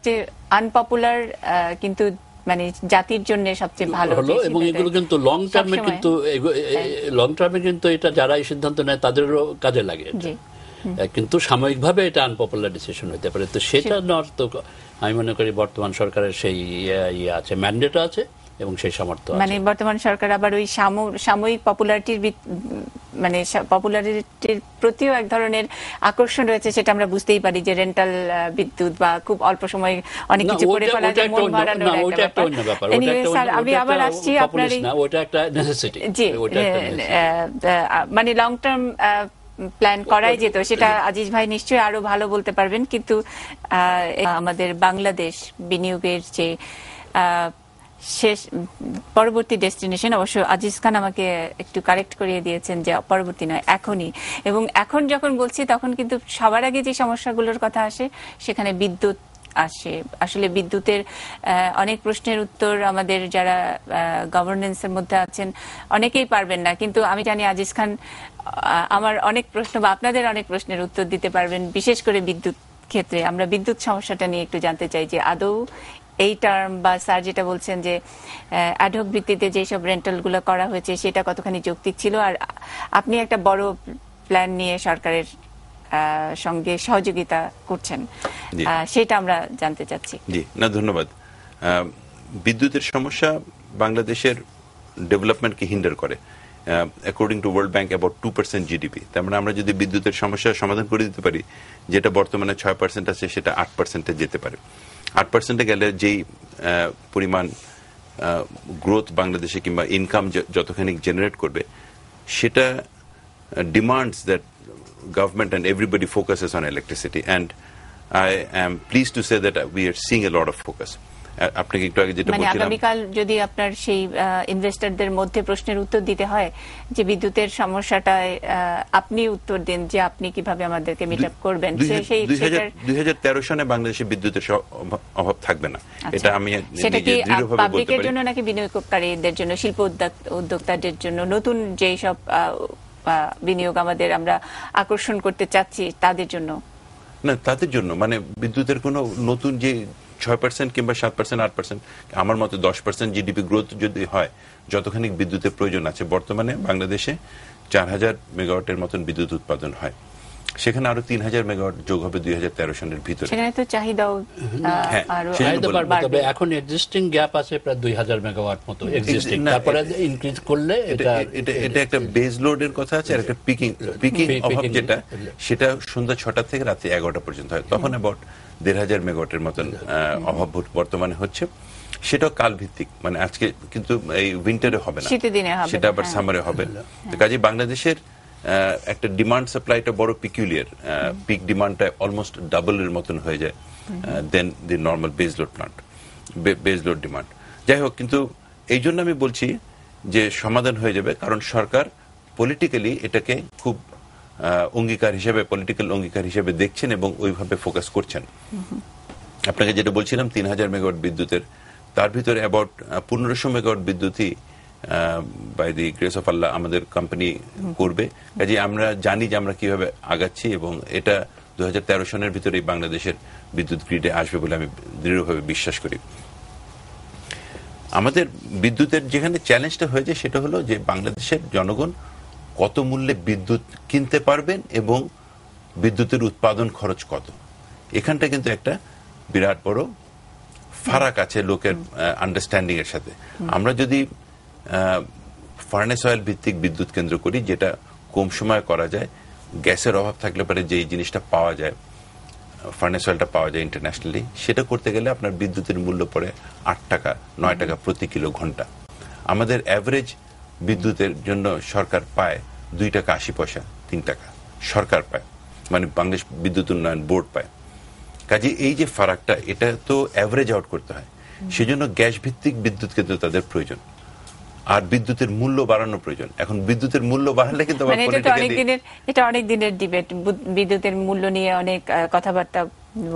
সবচেয়ে আনপপুলার কিন্তু মানে জাতির জন্য সবচেয়ে ভালো হলো এবং এগুলো কিন্তু লং টার্মে কিন্তু লং টার্মে হ্যাঁ। কিন্তু এটা যারা এই সিদ্ধান্ত নেয় তাদেরও কাজে লাগে কিন্তু সাময়িকভাবে এটা আনপপুলার ডিসিশন হতে পারে তো সেটা নর্থ আমি মনে করি বর্তমান সরকারের সেই ইয়ে, ইয়ে আছে ম্যান্ডেট আছে এবং সেই সামর্থ্য মানে বর্তমান সরকার আবার ওই সাময়িক পপুলারিটির মানে পপুলারিটির প্রতিও এক ধরনের আকর্ষণ রয়েছে সেটা আমরা বুঝতেই পারি যে রেন্টাল বিদ্যুৎ বা খুব অল্প সময়ে অনেক কিছু করে ফেলা যায় মন ওটা একটা ব্যাপার স্যার আমি আবার আসছি আপনার ওটা একটা নেসেসিটি জি হ্যাঁ, হ্যাঁ, মানে লং টার্ম প্ল্যান করাই যেত সেটা আজিজ ভাই নিশ্চয়ই আরো ভালো বলতে পারবেন কিন্তু আমাদের বাংলাদেশ বিনিয়োগের যে শেষ পরবর্তী ডেস্টিনেশন অবশ্য আজিজ খান আমাকে একটু কারেক্ট করিয়ে দিয়েছেন যে পরবর্তী নয় এখনই এবং এখন যখন বলছি তখন কিন্তু সবার আগে যে সমস্যাগুলোর কথা আসে সেখানে বিদ্যুৎ আসে আসলে বিদ্যুতের অনেক প্রশ্নের উত্তর আমাদের যারা গভর্নেন্সের মধ্যে আছেন অনেকেই পারবেন না কিন্তু আমি জানি আজিজ খান আমার অনেক প্রশ্ন বা আপনাদের অনেক প্রশ্নের উত্তর দিতে পারবেন বিশেষ করে বিদ্যুৎ ক্ষেত্রে আমরা বিদ্যুৎ সমস্যাটা নিয়ে একটু জানতে চাই যে আদৌ এই টার্ম বা স্যার যেটা বলছেন যে অ্যাডহক ভিত্তিতে যেসব গুলো করা হয়েছে সেটা কতখানি যৌক্তিক ছিল আর আপনি একটা বড় প্ল্যান নিয়ে সরকারের সঙ্গে সহযোগিতা করছেন সেটা আমরা জানতে চাচ্ছি জি না ধন্যবাদ বিদ্যুতের সমস্যা বাংলাদেশের ডেভেলপমেন্টকে হিন্ডার করে according to World Bank about two percent GDP তার মানে আমরা যদি বিদ্যুতের সমস্যা সমাধান করে দিতে পারি যেটা বর্তমানে ছয় পার্সেন্ট আছে সেটা আট পার্সেন্টে যেতে পারে আট পার্সেন্টে গেলে যেই পরিমাণ গ্রোথ বাংলাদেশে কিংবা ইনকাম যতখানি জেনারেট করবে সেটা demands that government and everybody focuses on electricity and I am please to say that we are seeing a lot of focus আপনাকে একটু আগে যেটা মানে আগামীকাল যদি আপনার সেই ইনভেস্টরদের মধ্যে প্রশ্নের উত্তর দিতে হয় যে বিদ্যুতের সমস্যাটায় আপনি উত্তর দেন যে আপনি কিভাবে আমাদেরকে মিট আপ করবেন সেই 2013 বাংলাদেশে বিদ্যুতের অভাব থাকবে না আচ্ছা। এটা আমি জন্য নাকি বিনিয়োগকারীদের জন্য শিল্প উদ্যোক্তাদের জন্য নতুন যেই সব বিনিয়োগ আমাদের আমরা আকর্ষণ করতে চাচ্ছি তাদের জন্য না তাদের জন্য মানে বিদ্যুতের কোনো নতুন যে ছয় পার্সেন্ট কিংবা সাত পার্সেন্ট আট পার্সেন্ট আমার মতে দশ পার্সেন্ট জিডিপি গ্রোথ যদি হয় যতখানি বিদ্যুতের প্রয়োজন আছে বর্তমানে বাংলাদেশে চার হাজার মেগাওয়াটের মতন বিদ্যুৎ উৎপাদন হয় সেখানে আরো তিন হাজার মেগাওয়াট যোগ হবে দুই হাজার তেরো সালের ভিতরে সেখানে তো হ্যাঁ, তবে এখন এক্সিস্টিং গ্যাপ আছে প্রায় দুই হাজার মেগাওয়াট মতো এক্সিস্টিং তারপরে ইনক্রিজ করলে এটা এটা একটা বেজ কথা আছে আর একটা পিকিং পিকিং যেটা সেটা সন্ধ্যা ছটা থেকে রাতে এগারোটা পর্যন্ত হয় তখন অ্যাবাউট দেড় হাজার মেগাওয়াটের মতন অভাব বর্তমানে হচ্ছে সেটাও ভিত্তিক মানে আজকে কিন্তু এই উইন্টারে হবে না সেটা আবার সামারে হ্যাঁ। হবে হ্যাঁ। কাজে বাংলাদেশের একটা ডিমান্ড সাপ্লাইটা বড় পিকিউলিয়ার পিক ডিমান্ডটা অলমোস্ট ডাবলের মতন হয়ে যায় then the normal load plant load demand যাই হোক কিন্তু এই জন্য আমি বলছি যে সমাধান হয়ে যাবে কারণ সরকার পলিটিক্যালি এটাকে খুব অঙ্গীকার হিসেবে পলিটিক্যাল অঙ্গীকার হিসেবে দেখছেন এবং ওইভাবে ফোকাস করছেন আপনাকে যেটা বলছিলাম তিন হাজার মেগাওয়াট বিদ্যুতের তার ভিতরে অ্যাবাউট পনেরোশো মেগাওয়াট বিদ্যুৎই by the grace of Allah আমাদের কোম্পানি করবে কাজে আমরা জানি যে আমরা কিভাবে আগাচ্ছি এবং এটা দু সনের ভিতরেই বাংলাদেশের বিদ্যুৎ গ্রিডে আসবে বলে আমি দৃঢ়ভাবে বিশ্বাস করি আমাদের বিদ্যুতের যেখানে চ্যালেঞ্জটা হয়েছে সেটা হলো যে বাংলাদেশের জনগণ কত মূল্যে বিদ্যুৎ কিনতে পারবেন এবং বিদ্যুতের উৎপাদন খরচ কত এখানটা কিন্তু একটা বিরাট বড় ফারাক আছে লোকের আন্ডারস্ট্যান্ডিং এর সাথে আমরা যদি ফার্নেস অয়েল ভিত্তিক বিদ্যুৎ কেন্দ্র করি যেটা কম সময় করা যায় গ্যাসের অভাব থাকলে পারে যে জিনিসটা পাওয়া যায় ফার্নেস অয়েলটা পাওয়া যায় ইন্টারন্যাশনালি সেটা করতে গেলে আপনার বিদ্যুতের মূল্য পড়ে আট টাকা নয় টাকা প্রতি কিলো ঘন্টা আমাদের অ্যাভারেজ বিদ্যুতের জন্য সরকার পায় দুই টাকা আশি পয়সা তিন টাকা সরকার পায় মানে বাংলাদেশ বিদ্যুৎ উন্নয়ন বোর্ড পায় কাজে এই যে ফারাকটা এটা তো অ্যাভারেজ আউট করতে হয় সেজন্য গ্যাস ভিত্তিক বিদ্যুৎ কেন্দ্র তাদের প্রয়োজন আর বিদ্যুতের মূল্য বাড়ানো প্রয়োজন এখন বিদ্যুতের মূল্য বাড়ালে কিন্তু মানে এটা অনেক দিনের ডিবেট বিদ্যুতের মূল্য নিয়ে অনেক কথাবার্তা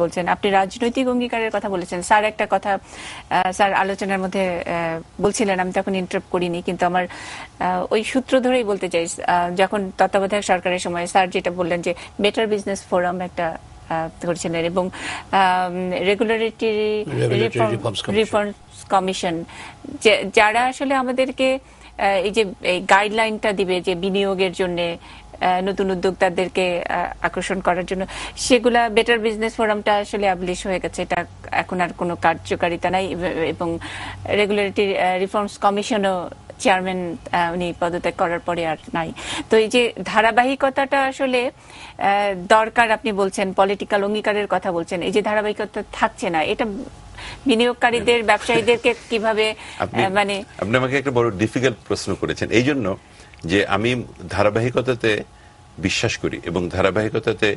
বলছেন আপনি রাজনৈতিক অঙ্গীকারের কথা বলেছেন স্যার একটা কথা স্যার আলোচনার মধ্যে বলছিলেন আমি তখন ইন্টারাপ্ট করিনি কিন্তু আমার ওই সূত্র ধরেই বলতে চাই যখন তত্ত্বাবধায়ক সরকারের সময় স্যার যেটা বললেন যে বেটার বিজনেস ফোরাম একটা করেছিলেন এবং রিফর্মস কমিশন যারা আসলে আমাদেরকে এই যে গাইডলাইনটা দিবে যে বিনিয়োগের জন্য নতুন উদ্যোক্তাদেরকে আকর্ষণ করার জন্য সেগুলা বেটার বিজনেস ফোরামটা আসলে অ্যাবলিশ হয়ে গেছে এটা এখন আর কোনো কার্যকারিতা নাই এবং রেগুলেটরি রিফর্মস কমিশনও চেয়ারম্যান uh, উনি পদত্যাগ করার পরে আর নাই তো এই যে ধারাবাহিকতাটা আসলে দরকার আপনি বলছেন পলিটিক্যাল অঙ্গীকারের কথা বলছেন এই যে ধারাবাহিকতা থাকছে না এটা বিনিয়োগকারীদের ব্যবসায়ীদেরকে কিভাবে মানে আপনি আমাকে একটা বড় ডিফিকাল্ট প্রশ্ন করেছেন এই জন্য যে আমি ধারাবাহিকতাতে বিশ্বাস করি এবং ধারাবাহিকতাতে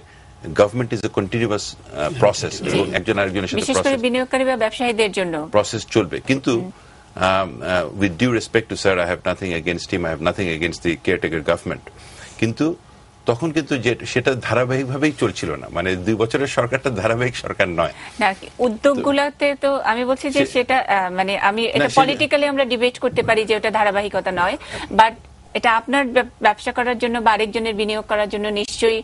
government is a continuous process এবং একজন আরেকজনের সাথে বিনিয়োগকারী বা ব্যবসায়ীদের জন্য প্রসেস চলবে কিন্তু um, uh, with due respect to sir, I have nothing against him, I have nothing against the caretaker government. Kintu, তখন কিন্তু সেটা ধারাবাহিকভাবেই চলছিল না মানে দুই বছরের সরকারটা ধারাবাহিক সরকার নয় না উদ্যোগগুলোতে তো আমি বলছি যে সেটা মানে আমি এটা পলিটিক্যালি আমরা ডিবেট করতে পারি যে ওটা ধারাবাহিকতা নয় বাট এটা আপনার ব্যবসা করার জন্য বা আরেকজনের বিনিয়োগ করার জন্য নিশ্চয়ই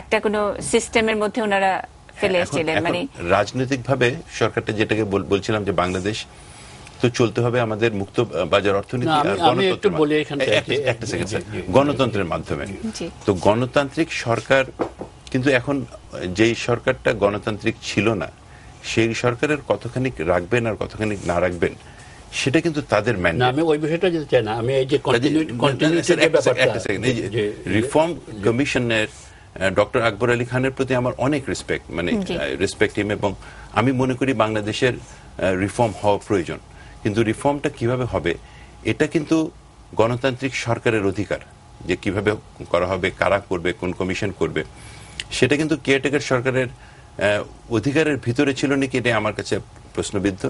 একটা কোনো সিস্টেমের মধ্যে ওনারা ফেলে এসেছিলেন মানে রাজনৈতিকভাবে সরকারটা যেটাকে বলছিলাম যে বাংলাদেশ তো চলতে হবে আমাদের মুক্ত বাজার অর্থনীতি গণতন্ত্রের মাধ্যমে তো গণতান্ত্রিক সরকার কিন্তু এখন যেই সরকারটা গণতান্ত্রিক ছিল না সেই সরকারের কতখানি রাখবেন আর কতখানি না রাখবেন সেটা কিন্তু তাদের ম্যান্ডেট আমি ওই বিষয়টা যেতে চাই না আমি এই যে রিফর্ম কমিশনের ডক্টর আকবর আলী খানের প্রতি আমার অনেক রেসপেক্ট মানে রেসপেক্ট এবং আমি মনে করি বাংলাদেশের রিফর্ম হওয়া প্রয়োজন কিন্তু রিফর্মটা কিভাবে হবে এটা কিন্তু গণতান্ত্রিক সরকারের অধিকার যে কিভাবে করা হবে কারা করবে কোন কমিশন করবে সেটা কিন্তু কেয়ারটেকার সরকারের অধিকারের ভিতরে ছিল নাকি এটা আমার কাছে প্রশ্নবিদ্ধ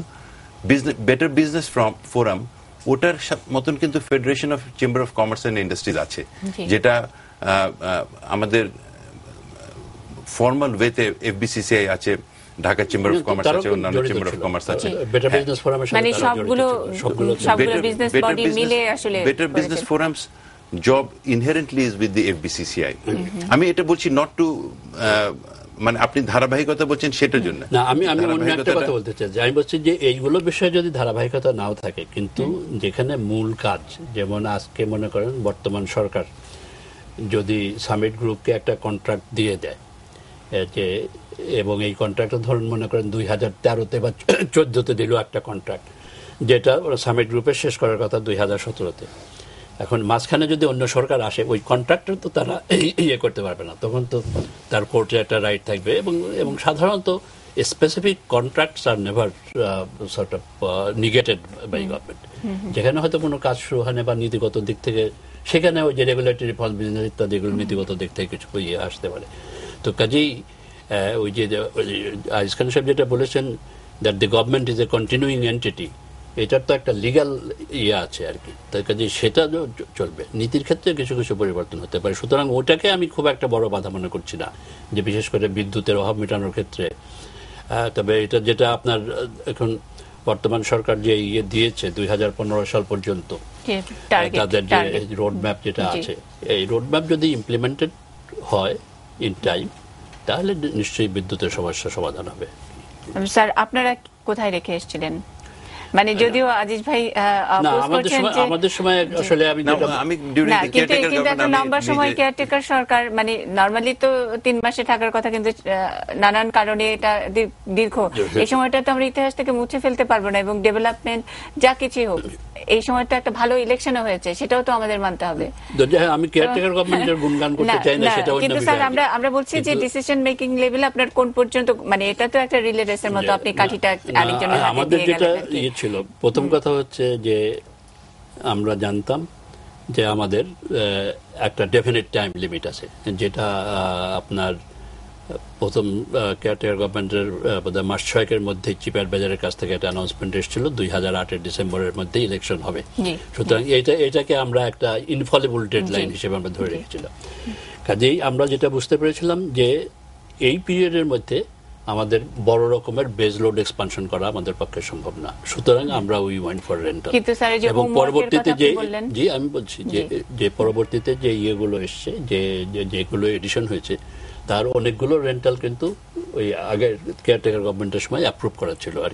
বেটার বিজনেস ফোরাম ওটার মতন কিন্তু federation of chamber of commerce and industries আছে যেটা আমাদের ফর্মাল ওয়েতে এফবিসিসিআই আছে ঢাকা চেম্বার অফ কমার্স আছে অন্যান্য চেম্বার অফ কমার্স আছে বেটার বিজনেস ফোরামের সাথে মানে সবগুলো সবগুলো বিজনেস বডি মিলে আসলে better business forums job inherently is with the FBCCI আমি এটা বলছি নট টু মানে আপনি ধারাবাহিকতা বলছেন সেটার জন্য না আমি আমি অন্য একটা কথা বলতে চাই আমি বলছি যে এইগুলো বিষয়ে যদি ধারাবাহিকতা নাও থাকে কিন্তু যেখানে মূল কাজ যেমন আজকে মনে করেন বর্তমান সরকার যদি সামিট গ্রুপকে একটা কন্ট্রাক্ট দিয়ে দেয় যে এবং এই কন্ট্রাক্টটা ধরুন মনে করেন দুই হাজার তেরোতে বা চোদ্দোতে দিল একটা কন্ট্রাক্ট যেটা ওরা সামিট গ্রুপে শেষ করার কথা দুই হাজার সতেরোতে এখন মাঝখানে যদি অন্য সরকার আসে ওই কন্ট্রাক্টর তো তারা ইয়ে করতে পারবে না তখন তো তার কোর্টে একটা রাইট থাকবে এবং এবং সাধারণত specific contracts are never sort of negated by government যেখানে হয়তো কোনো কাজ শুরু হয় বা নীতিগত দিক থেকে সেখানে ওই যে রেগুলেটরি ফল বিজনেস ইত্যাদি এগুলো নীতিগত দিক থেকে কিছু ইয়ে আসতে পারে তো কাজেই ওই যে আইসখান সাহেব যেটা বলেছেন that the government is a continuing entity এটার তো একটা লিগাল ইয়ে আছে আর কি তার কাজে সেটা চলবে নীতির ক্ষেত্রে কিছু কিছু পরিবর্তন হতে পারে সুতরাং ওটাকে আমি খুব একটা বড় বাধা মনে করছি না যে বিশেষ করে বিদ্যুতের অভাব মেটানোর ক্ষেত্রে তবে এটা যেটা আপনার এখন বর্তমান সরকার যে ইয়ে দিয়েছে দুই হাজার পনেরো সাল পর্যন্ত তাদের যে রোড ম্যাপ যেটা আছে এই রোড ম্যাপ যদি ইমপ্লিমেন্টেড হয় ইন টাইম তাহলে নিশ্চয়ই বিদ্যুতের সমস্যা সমাধান হবে স্যার আপনারা কোথায় রেখে এসেছিলেন মানে যদিও আজিজ ভাই আমাদের সময় আসলে আমি আমি কিন্তু লম্বা সময় কেয়ারটেকার সরকার মানে তো তিন মাসে থাকার কথা কিন্তু নানান কারণে এটা দীর্ঘ এই সময়টা তো আমরা ইতিহাস থেকে মুছে ফেলতে পারবো না এবং ডেভেলপমেন্ট যা কিছু হোক এই সময়টা একটা ভালো ইলেকশনও হয়েছে সেটাও তো আমাদের মানতে হবে হ্যাঁ, আমি কেয়ারটেকার গভর্নমেন্টের গুণগান করতে চাই না সেটা কিন্তু স্যার আমরা আমরা বলছি যে ডিসিশন মেকিং লেভেল আপনার কোন পর্যন্ত মানে এটা তো একটা রিলে রেসের মতো আপনি কাঠিটা আরেকজনের হাতে দিয়ে গেলেন ছিল প্রথম কথা হচ্ছে যে আমরা জানতাম যে আমাদের একটা ডেফিনেট টাইম লিমিট আছে যেটা আপনার প্রথম কেয়ারটেকার গভর্নমেন্টের মাস ছয়েকের মধ্যে চিপার বাজারের কাছ থেকে একটা অ্যানাউন্সমেন্ট এসেছিল দুই হাজার আটের ডিসেম্বরের মধ্যে ইলেকশন হবে সুতরাং এটা এটাকে আমরা একটা ইনফলেবল ডেড লাইন হিসেবে আমরা ধরে রেখেছিলাম কাজেই আমরা যেটা বুঝতে পেরেছিলাম যে এই পিরিয়ডের মধ্যে আমাদের বড় রকমের বেজ লোড এক্সপানশন করা আমাদের পক্ষে সম্ভব না সুতরাং আমরা উই ওয়ান্ট ফর রেন্টাল এবং পরবর্তীতে যে জি আমি বলছি যে যে পরবর্তীতে যে ইয়েগুলো এসছে যে যেগুলো এডিশন হয়েছে তার অনেকগুলো রেন্টাল কিন্তু ওই আগের কেয়ারটেকার গভর্নমেন্টের সময় অ্যাপ্রুভ করা ছিল আর